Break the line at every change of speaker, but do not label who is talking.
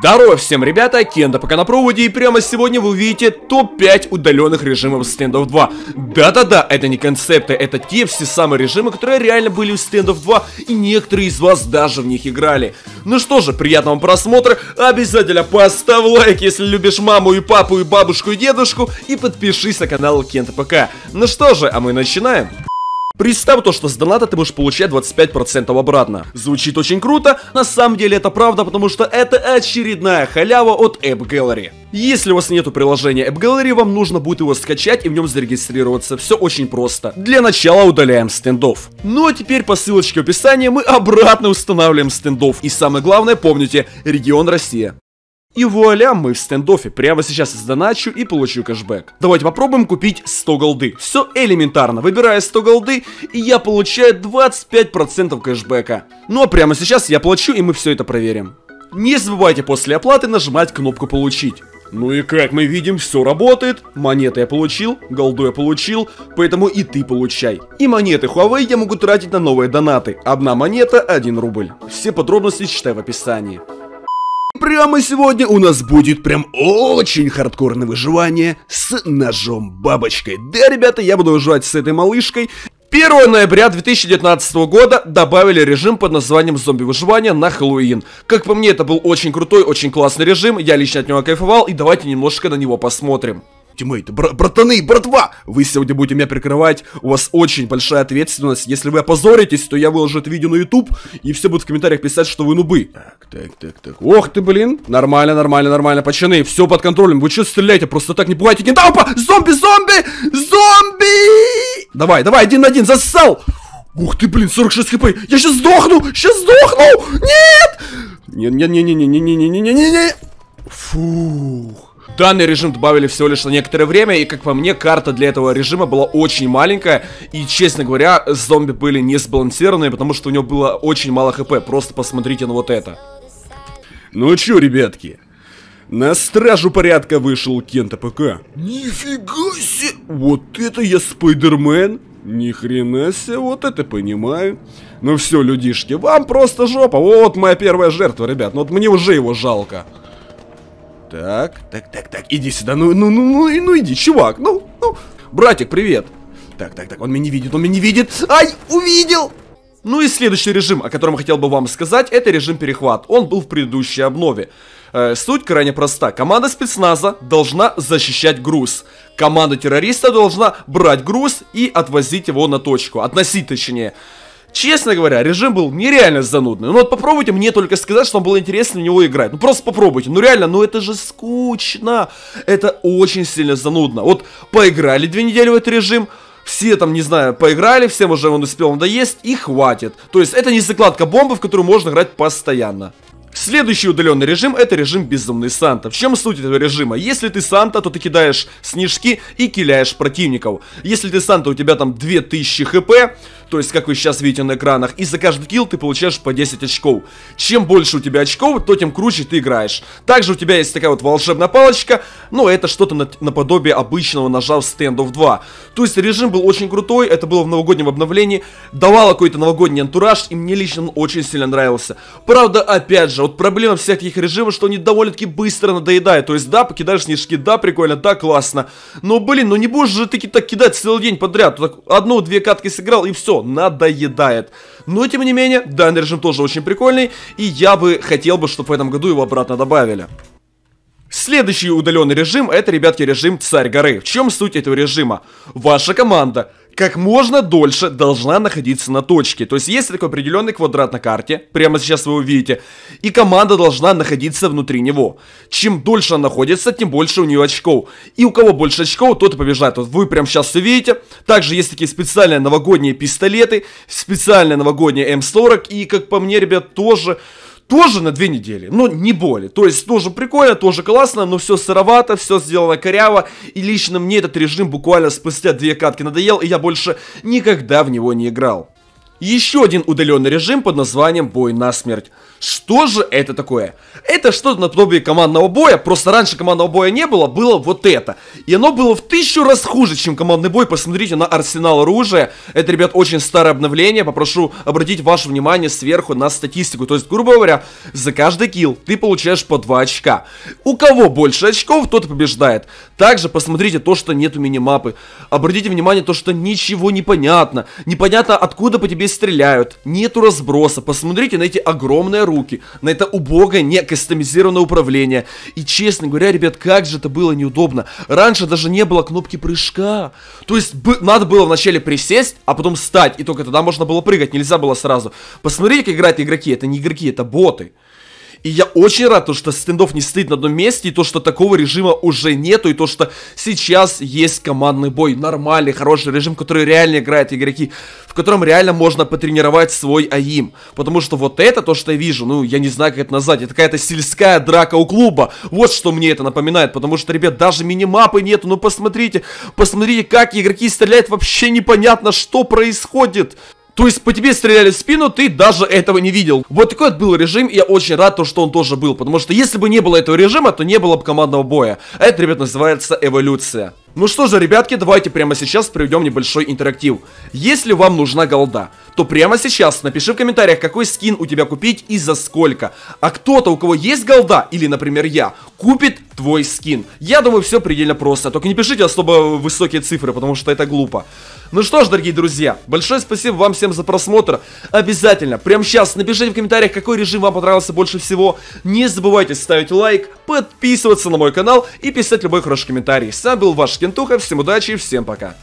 Здорово всем, ребята, Кенда пока на проводе, и прямо сегодня вы увидите топ-5 удаленных режимов стендов 2. Да-да-да, это не концепты, это те все самые режимы, которые реально были в у стендов 2, и некоторые из вас даже в них играли. Ну что же, приятного просмотра, обязательно поставь лайк, если любишь маму и папу, и бабушку, и дедушку, и подпишись на канал Кента ПК. Ну что же, а мы начинаем. Представь то, что с доната ты можешь получать 25% обратно. Звучит очень круто, на самом деле это правда, потому что это очередная халява от App Gallery. Если у вас нету приложения App Gallery, вам нужно будет его скачать и в нем зарегистрироваться. Все очень просто. Для начала удаляем стендов. Ну а теперь по ссылочке в описании мы обратно устанавливаем стендов. И самое главное, помните, регион Россия. И вуаля, мы в стендофе. Прямо сейчас сдоначу и получу кэшбэк. Давайте попробуем купить 100 голды. Все элементарно. Выбираю 100 голды, и я получаю 25% кэшбэка. Ну а прямо сейчас я плачу, и мы все это проверим. Не забывайте после оплаты нажимать кнопку «Получить». Ну и как мы видим, все работает. Монеты я получил, голду я получил, поэтому и ты получай. И монеты Huawei я могу тратить на новые донаты. Одна монета, 1 рубль. Все подробности читай в описании прямо сегодня у нас будет прям очень хардкорное выживание с ножом-бабочкой. Да, ребята, я буду выживать с этой малышкой. 1 ноября 2019 года добавили режим под названием «Зомби-выживание» на Хэллоуин. Как по мне, это был очень крутой, очень классный режим, я лично от него кайфовал, и давайте немножко на него посмотрим тиммейты. Бра братаны, братва, вы сегодня будете меня прикрывать. У вас очень большая ответственность. Если вы опозоритесь, то я выложу это видео на YouTube, и все будут в комментариях писать, что вы нубы. Так, так, так, так. Ох ты, блин. Нормально, нормально, нормально. Почины, все под контролем. Вы что стреляете? Просто так не пугайте. Опа, Зомби, зомби! Зомби! Давай, давай, один на один, зассал! Ух ты, блин, 46 хп! Я сейчас сдохну! Сейчас сдохну! Нет! нет, нет, нет, нет, нет, нет, нет, нет, нет, нет. Фух. Данный режим добавили всего лишь на некоторое время, и как по мне, карта для этого режима была очень маленькая, и, честно говоря, зомби были не сбалансированные, потому что у него было очень мало хп, просто посмотрите на вот это. Ну чё, ребятки, на стражу порядка вышел Кента ПК. Нифига себе! Вот это я Спайдермен? Ни хрена себе, вот это понимаю. Ну все, людишки, вам просто жопа. Вот моя первая жертва, ребят. Ну вот мне уже его жалко. Так, так, так, так, иди сюда, ну, ну, ну, ну, ну иди, чувак, ну, ну, братик, привет. Так, так, так, он меня не видит, он меня не видит, ай, увидел. Ну и следующий режим, о котором хотел бы вам сказать, это режим перехват. Он был в предыдущей обнове. Э, суть крайне проста. Команда спецназа должна защищать груз. Команда террориста должна брать груз и отвозить его на точку. Относить точнее. Честно говоря, режим был нереально занудный. Ну вот попробуйте мне только сказать, что было интересно в него играть. Ну просто попробуйте. Ну реально, ну это же скучно. Это очень сильно занудно. Вот поиграли две недели в этот режим, все там, не знаю, поиграли, всем уже он успел надоесть и хватит. То есть это не закладка бомбы, в которую можно играть постоянно. Следующий удаленный режим это режим Безумный Санта. В чем суть этого режима? Если ты Санта, то ты кидаешь снежки и киляешь противников. Если ты Санта, у тебя там 2000 хп, то есть как вы сейчас видите на экранах, и за каждый килл ты получаешь по 10 очков. Чем больше у тебя очков, то тем круче ты играешь. Также у тебя есть такая вот волшебная палочка, но это что-то наподобие обычного ножа в стендов 2. То есть режим был очень крутой, это было в новогоднем обновлении, давало какой-то новогодний антураж, и мне лично он очень сильно нравился. Правда, опять же, вот проблема всех таких режимов, что они довольно-таки быстро надоедают. То есть, да, покидаешь снежки, да, прикольно, да, классно. Но, блин, ну не будешь же таки так кидать целый день подряд. одну-две катки сыграл и все, надоедает. Но, тем не менее, данный режим тоже очень прикольный, и я бы хотел бы, чтобы в этом году его обратно добавили. Следующий удаленный режим это, ребятки, режим Царь Горы. В чем суть этого режима? Ваша команда как можно дольше должна находиться на точке. То есть есть такой определенный квадрат на карте, прямо сейчас вы увидите, и команда должна находиться внутри него. Чем дольше она находится, тем больше у нее очков. И у кого больше очков, тот и побеждает. Вот вы прямо сейчас все видите. Также есть такие специальные новогодние пистолеты, специальные новогодние М40, и как по мне, ребят, тоже... Тоже на две недели, но не более. То есть тоже прикольно, тоже классно, но все сыровато, все сделано коряво. И лично мне этот режим буквально спустя две катки надоел, и я больше никогда в него не играл еще один удаленный режим под названием «Бой на смерть». Что же это такое? Это что-то наподобие командного боя, просто раньше командного боя не было, было вот это. И оно было в тысячу раз хуже, чем командный бой, посмотрите на арсенал оружия. Это, ребят, очень старое обновление, попрошу обратить ваше внимание сверху на статистику. То есть, грубо говоря, за каждый килл ты получаешь по 2 очка. У кого больше очков, тот побеждает. Также посмотрите то, что нету мини-мапы. Обратите внимание то, что ничего не понятно. Непонятно, откуда по тебе стреляют, нету разброса. Посмотрите на эти огромные руки, на это убогое не кастомизированное управление. И честно говоря, ребят, как же это было неудобно. Раньше даже не было кнопки прыжка. То есть надо было вначале присесть, а потом встать. И только тогда можно было прыгать, нельзя было сразу. Посмотрите, как играют игроки. Это не игроки, это боты. И я очень рад, то, что стендов не стоит на одном месте, и то, что такого режима уже нету, и то, что сейчас есть командный бой. Нормальный, хороший режим, который реально играют игроки, в котором реально можно потренировать свой АИМ. Потому что вот это то, что я вижу, ну, я не знаю, как это назвать, это какая-то сельская драка у клуба. Вот что мне это напоминает, потому что, ребят, даже мини-мапы нету, ну посмотрите, посмотрите, как игроки стреляют, вообще непонятно, что происходит. То есть по тебе стреляли в спину, ты даже этого не видел. Вот такой вот был режим, и я очень рад, то, что он тоже был. Потому что если бы не было этого режима, то не было бы командного боя. А это, ребят, называется эволюция. Ну что же, ребятки, давайте прямо сейчас проведем небольшой интерактив. Если вам нужна голда, то прямо сейчас напиши в комментариях, какой скин у тебя купить и за сколько. А кто-то, у кого есть голда, или, например, я, купит твой скин. Я думаю, все предельно просто. Только не пишите особо высокие цифры, потому что это глупо. Ну что ж, дорогие друзья, большое спасибо вам всем за просмотр. Обязательно, прямо сейчас напишите в комментариях, какой режим вам понравился больше всего. Не забывайте ставить лайк, подписываться на мой канал и писать любой хороший комментарий. С вами был ваш Кентухов, всем удачи, всем пока.